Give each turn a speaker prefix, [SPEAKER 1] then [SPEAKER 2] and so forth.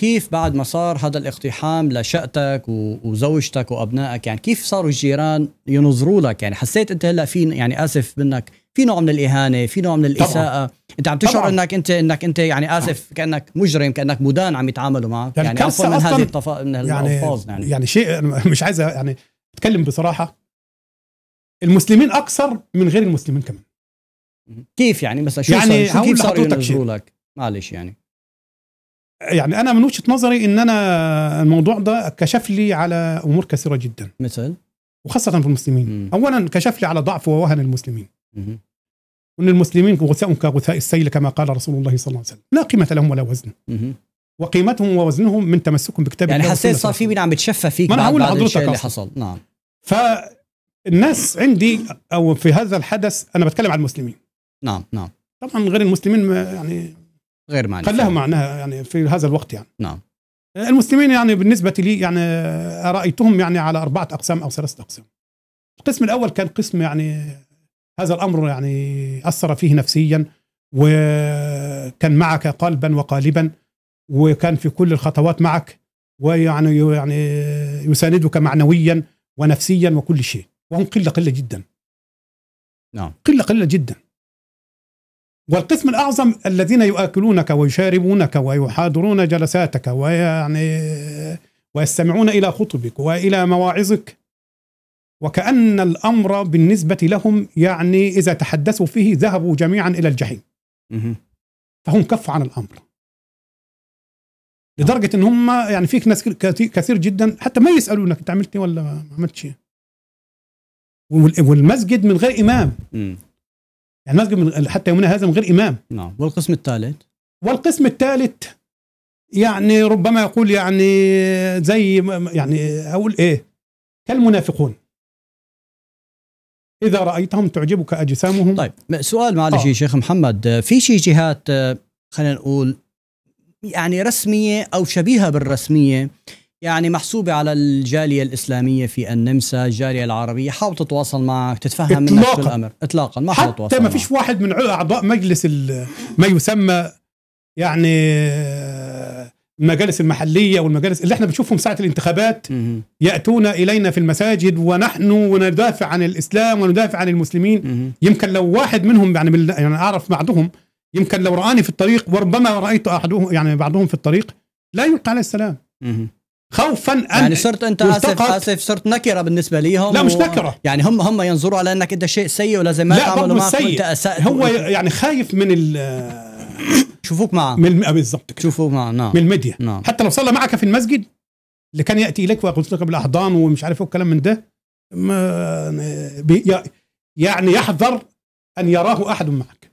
[SPEAKER 1] كيف بعد ما صار هذا الاقتحام لشقتك وزوجتك وابنائك يعني كيف صاروا الجيران ينظروا لك يعني حسيت انت هلا في يعني اسف منك في نوع من الاهانه في نوع من الاساءه طبعا. انت عم تشعر طبعا. انك انت انك انت يعني اسف كانك مجرم كانك مدان عم يتعاملوا معك يعني, يعني عفوا من هذه الطف... من يعني يعني
[SPEAKER 2] يعني شيء مش عايز يعني اتكلم بصراحه المسلمين اكثر من غير المسلمين كمان كيف يعني مثلا شو يعني كيف صاروا ينظروا
[SPEAKER 1] لك معلش يعني
[SPEAKER 2] يعني انا من وجهه نظري ان انا الموضوع ده كشف لي على امور كثيره جدا مثل وخاصه في المسلمين مم. اولا كشف لي على ضعف ووهن المسلمين مم. وان المسلمين غثاء كغثاء السيل كما قال رسول الله صلى الله عليه وسلم لا قيمه لهم ولا وزن مم. وقيمتهم ووزنهم من تمسكهم بكتاب يعني حسيت صار
[SPEAKER 1] في مين عم بتشفى فيك ما انا هقول لحضرتك اللي حصل نعم
[SPEAKER 2] فالناس عندي او في هذا الحدث انا بتكلم عن المسلمين نعم نعم طبعا غير المسلمين يعني غير معنى خلاها معناها يعني في هذا الوقت يعني نعم المسلمين يعني بالنسبة لي يعني رأيتهم يعني على أربعة أقسام أو ثلاثة أقسام القسم الأول كان قسم يعني هذا الأمر يعني أثر فيه نفسيا وكان معك قلبا وقالبا وكان في كل الخطوات معك ويعني يعني يساندك معنويا ونفسيا وكل شيء وهم قلة قلة جدا نعم قلة قلة جدا والقسم الأعظم الذين يؤكلونك ويشاربونك ويحاضرون جلساتك ويعني ويستمعون إلى خطبك وإلى مواعظك وكأن الأمر بالنسبة لهم يعني إذا تحدثوا فيه ذهبوا جميعا إلى الجحيم فهم كفوا عن الأمر لدرجة إن هم يعني فيك ناس كثير جدا حتى ما يسألونك أنت عملت إيه ولا ما عملتش إيه. والمسجد من غير إمام يعني المسجد حتى يومنا هذا من غير إمام نعم والقسم الثالث والقسم الثالث يعني ربما يقول يعني زي يعني أقول إيه كالمنافقون إذا رأيتهم تعجبك أجسامهم طيب سؤال معلش آه. شيخ
[SPEAKER 1] محمد في شي جهات آه، خلينا نقول يعني رسمية أو شبيهة بالرسمية يعني محسوبة على الجالية الإسلامية في النمسا الجالية العربية حاول تتواصل معك تتفهم منك في الأمر إطلاقا ما حاول تتواصل ما فيش
[SPEAKER 2] واحد من أعضاء مجلس ما يسمى يعني المجالس المحلية والمجالس اللي احنا بنشوفهم ساعة الانتخابات يأتون إلينا في المساجد ونحن وندافع عن الإسلام وندافع عن المسلمين يمكن لو واحد منهم يعني, من يعني أعرف بعضهم يمكن لو رآني في الطريق وربما رأيت أحدهم يعني بعضهم في الطريق لا يلقى عليه السلام خوفا ان يعني صرت انت اسف اسف
[SPEAKER 1] صرت نكره بالنسبه ليهم لا مش نكره و... يعني هم هم ينظروا على انك انت شيء سيء ولازم ما تعملوا معك وانت اسات هو يعني
[SPEAKER 2] خايف من ال شوفوك معه من الم... آه، بالضبط شوفوك معه نعم من الميديا نعم. حتى لو صلى معك في المسجد اللي كان ياتي لك ويقول لك بالاحضان ومش عارف ايه والكلام من ده ما يعني بي... يعني يحذر ان يراه احد معك